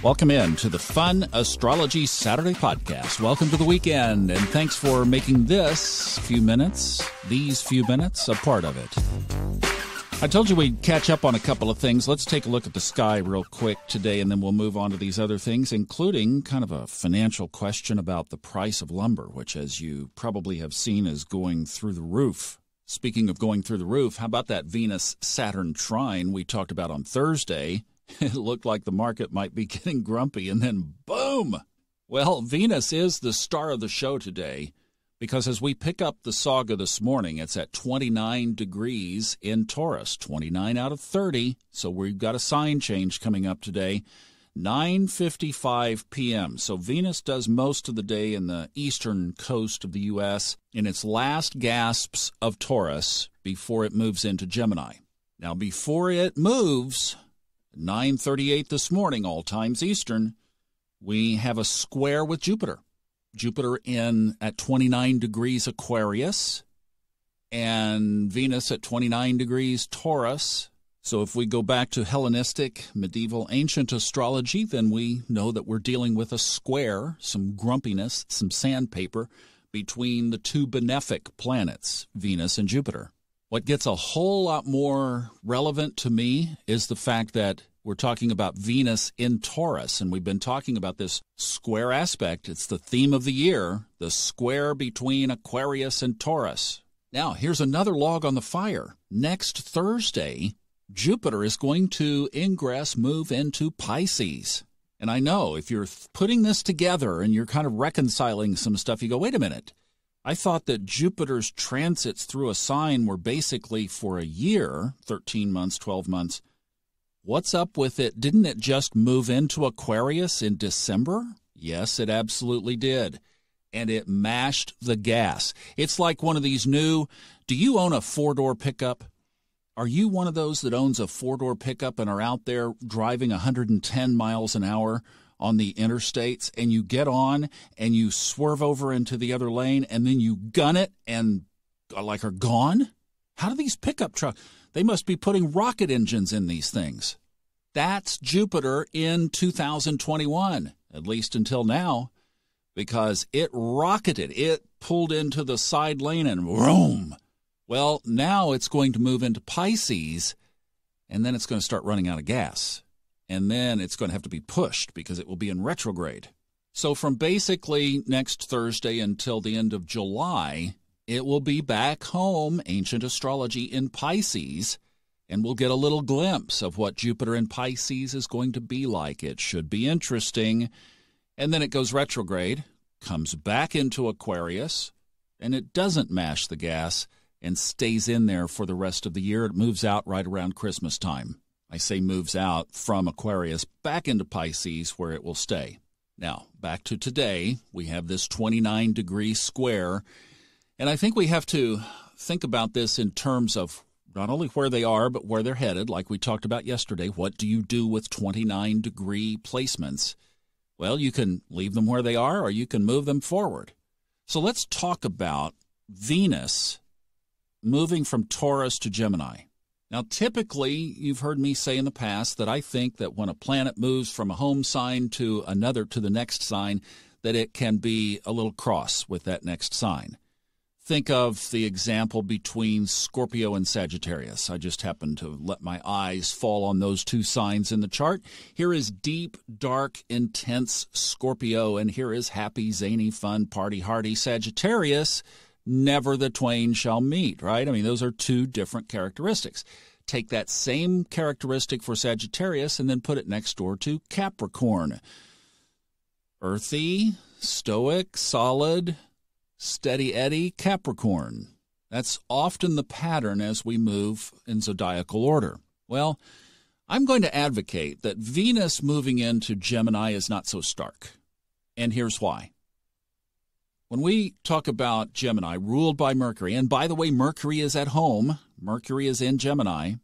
Welcome in to the Fun Astrology Saturday podcast. Welcome to the weekend, and thanks for making this few minutes, these few minutes, a part of it. I told you we'd catch up on a couple of things. Let's take a look at the sky real quick today, and then we'll move on to these other things, including kind of a financial question about the price of lumber, which, as you probably have seen, is going through the roof Speaking of going through the roof, how about that Venus Saturn trine we talked about on Thursday? It looked like the market might be getting grumpy, and then boom! Well, Venus is the star of the show today because as we pick up the saga this morning, it's at 29 degrees in Taurus, 29 out of 30. So we've got a sign change coming up today. 9:55 p.m. So Venus does most of the day in the eastern coast of the US in its last gasps of Taurus before it moves into Gemini. Now before it moves, 9:38 this morning all times Eastern, we have a square with Jupiter. Jupiter in at 29 degrees Aquarius and Venus at 29 degrees Taurus. So if we go back to Hellenistic, medieval, ancient astrology, then we know that we're dealing with a square, some grumpiness, some sandpaper between the two benefic planets, Venus and Jupiter. What gets a whole lot more relevant to me is the fact that we're talking about Venus in Taurus, and we've been talking about this square aspect. It's the theme of the year, the square between Aquarius and Taurus. Now, here's another log on the fire. Next Thursday, Jupiter is going to ingress, move into Pisces. And I know if you're putting this together and you're kind of reconciling some stuff, you go, wait a minute. I thought that Jupiter's transits through a sign were basically for a year 13 months, 12 months. What's up with it? Didn't it just move into Aquarius in December? Yes, it absolutely did. And it mashed the gas. It's like one of these new do you own a four door pickup? Are you one of those that owns a four door pickup and are out there driving 110 miles an hour on the interstates and you get on and you swerve over into the other lane and then you gun it and uh, like are gone? How do these pickup trucks? They must be putting rocket engines in these things. That's Jupiter in 2021, at least until now, because it rocketed. It pulled into the side lane and vroom well, now it's going to move into Pisces, and then it's going to start running out of gas. And then it's going to have to be pushed because it will be in retrograde. So, from basically next Thursday until the end of July, it will be back home, ancient astrology in Pisces, and we'll get a little glimpse of what Jupiter in Pisces is going to be like. It should be interesting. And then it goes retrograde, comes back into Aquarius, and it doesn't mash the gas and stays in there for the rest of the year. It moves out right around Christmas time. I say moves out from Aquarius back into Pisces where it will stay. Now, back to today, we have this 29 degree square, and I think we have to think about this in terms of not only where they are, but where they're headed, like we talked about yesterday. What do you do with 29 degree placements? Well, you can leave them where they are or you can move them forward. So let's talk about Venus moving from Taurus to Gemini. Now, typically, you've heard me say in the past that I think that when a planet moves from a home sign to another to the next sign, that it can be a little cross with that next sign. Think of the example between Scorpio and Sagittarius. I just happened to let my eyes fall on those two signs in the chart. Here is deep, dark, intense Scorpio, and here is happy, zany, fun, party hardy Sagittarius never the twain shall meet, right? I mean, those are two different characteristics. Take that same characteristic for Sagittarius and then put it next door to Capricorn. Earthy, stoic, solid, steady Eddie, Capricorn. That's often the pattern as we move in zodiacal order. Well, I'm going to advocate that Venus moving into Gemini is not so stark. And here's why. When we talk about Gemini, ruled by Mercury, and by the way, Mercury is at home, Mercury is in Gemini,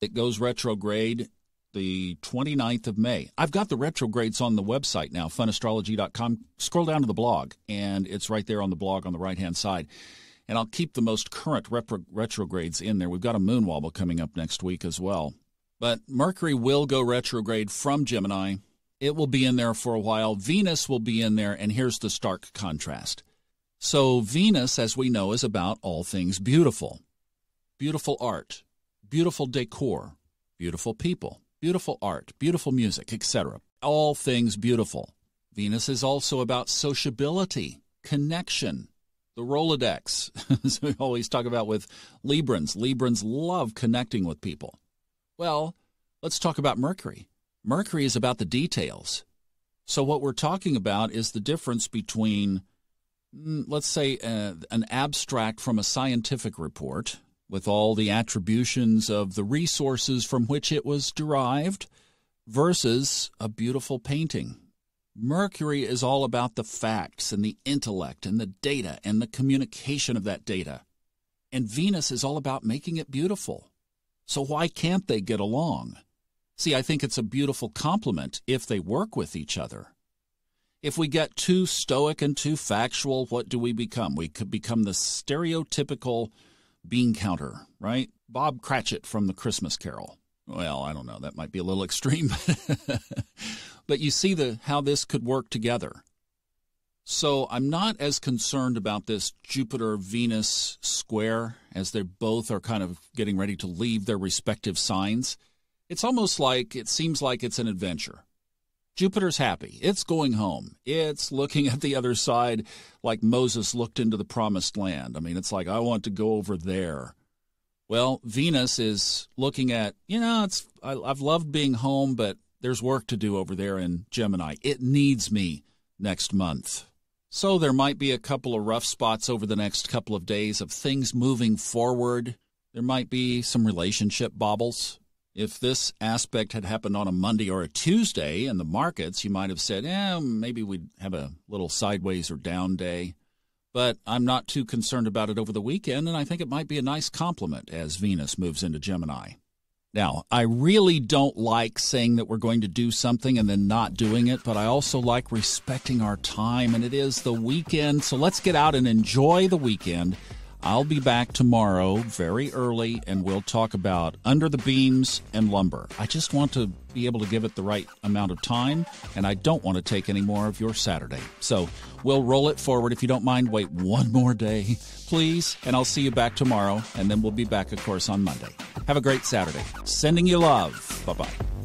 it goes retrograde the 29th of May. I've got the retrogrades on the website now, funastrology.com. Scroll down to the blog, and it's right there on the blog on the right hand side. And I'll keep the most current repro- retrogrades in there. We've got a moon wobble coming up next week as well. But Mercury will go retrograde from Gemini it will be in there for a while. Venus will be in there, and here's the stark contrast. So, Venus, as we know, is about all things beautiful beautiful art, beautiful decor, beautiful people, beautiful art, beautiful music, etc. All things beautiful. Venus is also about sociability, connection, the Rolodex, as we always talk about with Librans. Librans love connecting with people. Well, let's talk about Mercury. Mercury is about the details. So, what we're talking about is the difference between, mm, let's say, uh, an abstract from a scientific report with all the attributions of the resources from which it was derived versus a beautiful painting. Mercury is all about the facts and the intellect and the data and the communication of that data. And Venus is all about making it beautiful. So, why can't they get along? See, I think it's a beautiful complement if they work with each other. If we get too stoic and too factual, what do we become? We could become the stereotypical bean counter, right? Bob Cratchit from the Christmas Carol. Well, I don't know, that might be a little extreme. but you see the how this could work together. So I'm not as concerned about this Jupiter Venus square as they both are kind of getting ready to leave their respective signs it's almost like it seems like it's an adventure. Jupiter's happy. It's going home. It's looking at the other side like Moses looked into the promised land. I mean, it's like, I want to go over there. Well, Venus is looking at, you know, it's I, have loved being home, but there's work to do over there in Gemini. It needs me next month. So there might be a couple of rough spots over the next couple of days of things moving forward. There might be some relationship bobbles. If this aspect had happened on a Monday or a Tuesday in the markets, you might have said, eh, maybe we'd have a little sideways or down day. But I'm not too concerned about it over the weekend, and I think it might be a nice compliment as Venus moves into Gemini. Now, I really don't like saying that we're going to do something and then not doing it, but I also like respecting our time, and it is the weekend. So let's get out and enjoy the weekend. I'll be back tomorrow very early and we'll talk about under the beams and lumber. I just want to be able to give it the right amount of time and I don't want to take any more of your Saturday. So we'll roll it forward. If you don't mind, wait one more day, please. And I'll see you back tomorrow and then we'll be back, of course, on Monday. Have a great Saturday. Sending you love. Bye bye.